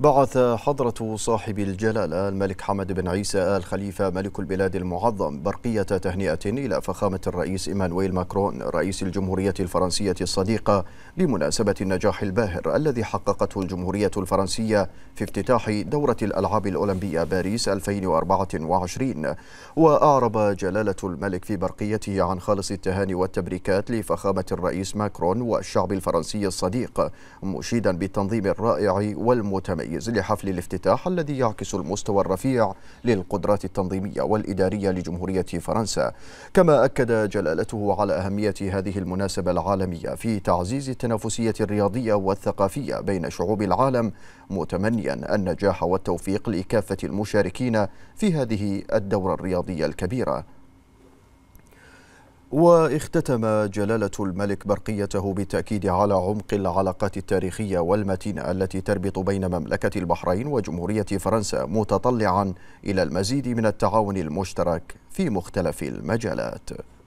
بعث حضرة صاحب الجلالة الملك حمد بن عيسى آل خليفة ملك البلاد المعظم برقية تهنئة إلى فخامة الرئيس إيمانويل ماكرون رئيس الجمهورية الفرنسية الصديقة لمناسبة النجاح الباهر الذي حققته الجمهورية الفرنسية في افتتاح دورة الألعاب الأولمبية باريس 2024 وأعرب جلالة الملك في برقيته عن خالص التهاني والتبريكات لفخامة الرئيس ماكرون والشعب الفرنسي الصديق مشيدا بالتنظيم الرائع والمتميز المتميز لحفل الافتتاح الذي يعكس المستوى الرفيع للقدرات التنظيمية والإدارية لجمهورية فرنسا كما أكد جلالته على أهمية هذه المناسبة العالمية في تعزيز التنافسية الرياضية والثقافية بين شعوب العالم متمنيا النجاح والتوفيق لكافة المشاركين في هذه الدورة الرياضية الكبيرة واختتم جلالة الملك برقيته بالتأكيد على عمق العلاقات التاريخية والمتينة التي تربط بين مملكة البحرين وجمهورية فرنسا متطلعا إلى المزيد من التعاون المشترك في مختلف المجالات